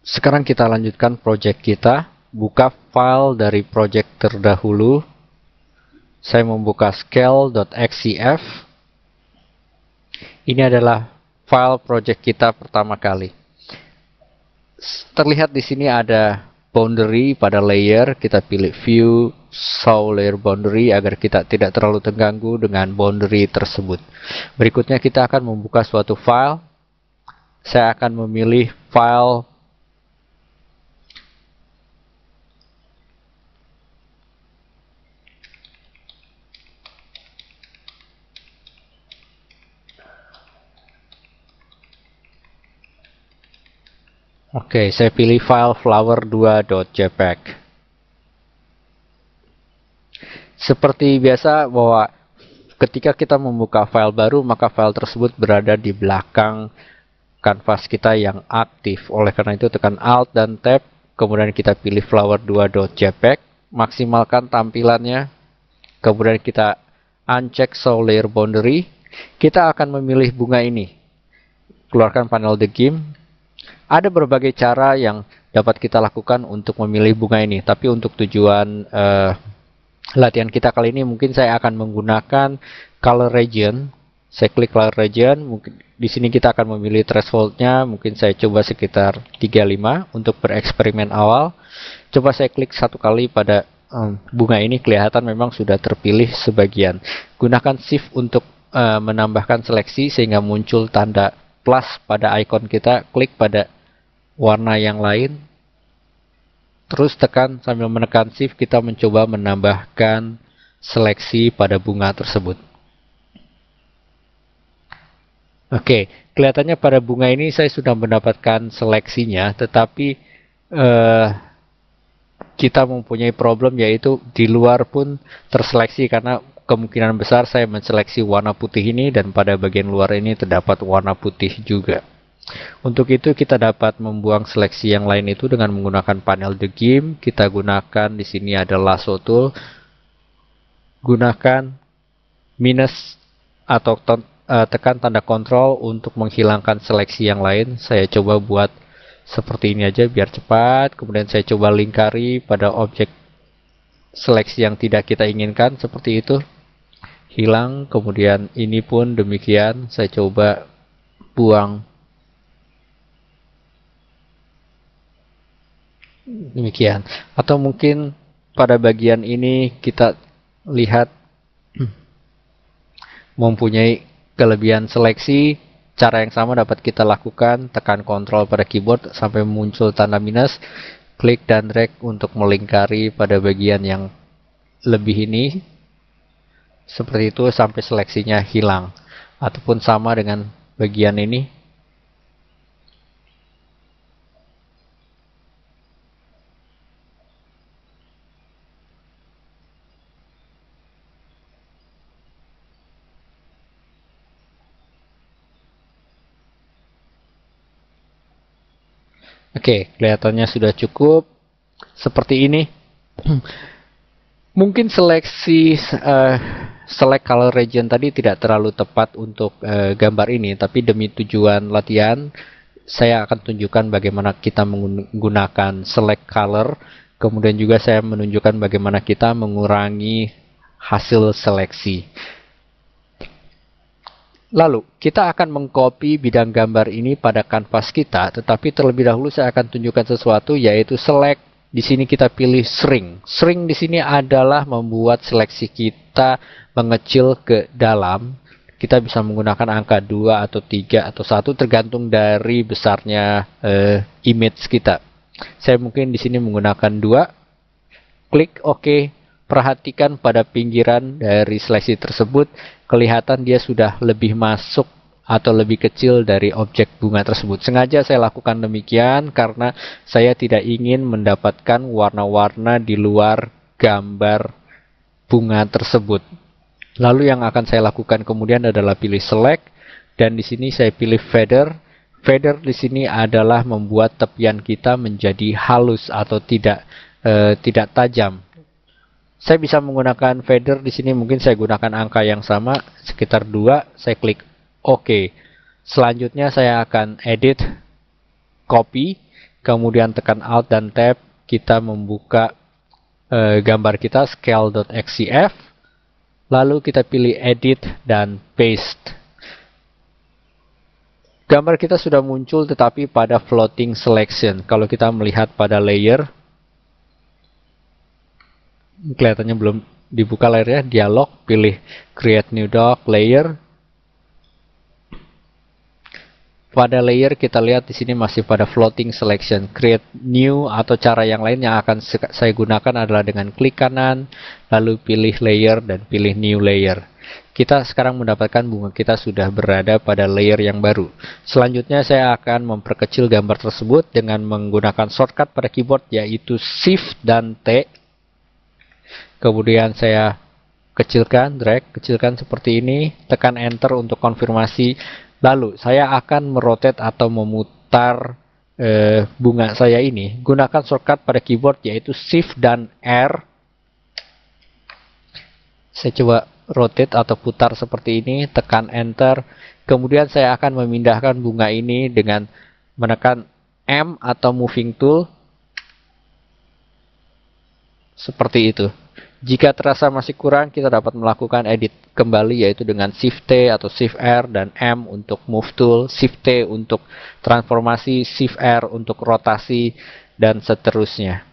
Sekarang kita lanjutkan project kita. Buka file dari project terdahulu. Saya membuka scale.xcf. Ini adalah file project kita pertama kali. Terlihat di sini ada boundary pada layer. Kita pilih view, show layer boundary agar kita tidak terlalu terganggu dengan boundary tersebut. Berikutnya kita akan membuka suatu file. Saya akan memilih file Oke, saya pilih file flower2.jpg. Seperti biasa bahwa ketika kita membuka file baru, maka file tersebut berada di belakang kanvas kita yang aktif. Oleh karena itu tekan Alt dan Tab, kemudian kita pilih flower2.jpg, maksimalkan tampilannya, kemudian kita uncheck show layer boundary, kita akan memilih bunga ini. Keluarkan panel the game, ada berbagai cara yang dapat kita lakukan untuk memilih bunga ini, tapi untuk tujuan uh, latihan kita kali ini mungkin saya akan menggunakan color region. Saya klik color region, mungkin di sini kita akan memilih thresholdnya, mungkin saya coba sekitar 35 untuk bereksperimen awal. Coba saya klik satu kali pada um, bunga ini kelihatan memang sudah terpilih sebagian. Gunakan shift untuk uh, menambahkan seleksi sehingga muncul tanda plus pada icon kita, klik pada warna yang lain. Terus tekan sambil menekan shift kita mencoba menambahkan seleksi pada bunga tersebut. Oke, kelihatannya pada bunga ini saya sudah mendapatkan seleksinya, tetapi eh, kita mempunyai problem yaitu di luar pun terseleksi karena kemungkinan besar saya menseleksi warna putih ini dan pada bagian luar ini terdapat warna putih juga. Untuk itu kita dapat membuang seleksi yang lain itu dengan menggunakan panel The Game. Kita gunakan di sini ada lasso tool. Gunakan minus atau eh, tekan tanda kontrol untuk menghilangkan seleksi yang lain. Saya coba buat seperti ini aja biar cepat. Kemudian saya coba lingkari pada objek seleksi yang tidak kita inginkan seperti itu. Hilang, kemudian ini pun demikian. Saya coba buang demikian atau mungkin pada bagian ini kita lihat mempunyai kelebihan seleksi cara yang sama dapat kita lakukan tekan kontrol pada keyboard sampai muncul tanda minus klik dan drag untuk melingkari pada bagian yang lebih ini seperti itu sampai seleksinya hilang ataupun sama dengan bagian ini Oke, kelihatannya sudah cukup. Seperti ini. Mungkin seleksi uh, select color region tadi tidak terlalu tepat untuk uh, gambar ini, tapi demi tujuan latihan, saya akan tunjukkan bagaimana kita menggunakan select color. Kemudian juga saya menunjukkan bagaimana kita mengurangi hasil seleksi. Lalu, kita akan mengcopy bidang gambar ini pada kanvas kita, tetapi terlebih dahulu saya akan tunjukkan sesuatu, yaitu select. Di sini kita pilih shrink. Shrink di sini adalah membuat seleksi kita mengecil ke dalam. Kita bisa menggunakan angka 2 atau 3 atau 1 tergantung dari besarnya eh, image kita. Saya mungkin di sini menggunakan 2. Klik OK perhatikan pada pinggiran dari seleksi tersebut, kelihatan dia sudah lebih masuk atau lebih kecil dari objek bunga tersebut. Sengaja saya lakukan demikian karena saya tidak ingin mendapatkan warna-warna di luar gambar bunga tersebut. Lalu yang akan saya lakukan kemudian adalah pilih select dan di sini saya pilih feather. Feather di sini adalah membuat tepian kita menjadi halus atau tidak eh, tidak tajam saya bisa menggunakan fader di sini mungkin saya gunakan angka yang sama sekitar 2 saya klik OK selanjutnya saya akan edit copy kemudian tekan alt dan tab kita membuka e, gambar kita scale.xcf lalu kita pilih edit dan paste gambar kita sudah muncul tetapi pada floating selection kalau kita melihat pada layer kelihatannya belum dibuka ya. dialog pilih create new doc layer pada layer kita lihat di sini masih pada floating selection create new atau cara yang lain yang akan saya gunakan adalah dengan klik kanan lalu pilih layer dan pilih new layer kita sekarang mendapatkan bunga kita sudah berada pada layer yang baru selanjutnya saya akan memperkecil gambar tersebut dengan menggunakan shortcut pada keyboard yaitu shift dan T kemudian saya kecilkan, drag, kecilkan seperti ini, tekan enter untuk konfirmasi. Lalu saya akan merotet atau memutar eh, bunga saya ini. Gunakan shortcut pada keyboard yaitu Shift dan R. Saya coba rotate atau putar seperti ini, tekan enter. Kemudian saya akan memindahkan bunga ini dengan menekan M atau moving tool. Seperti itu. Jika terasa masih kurang, kita dapat melakukan edit kembali yaitu dengan Shift T atau Shift R dan M untuk move tool, Shift T untuk transformasi, Shift R untuk rotasi dan seterusnya.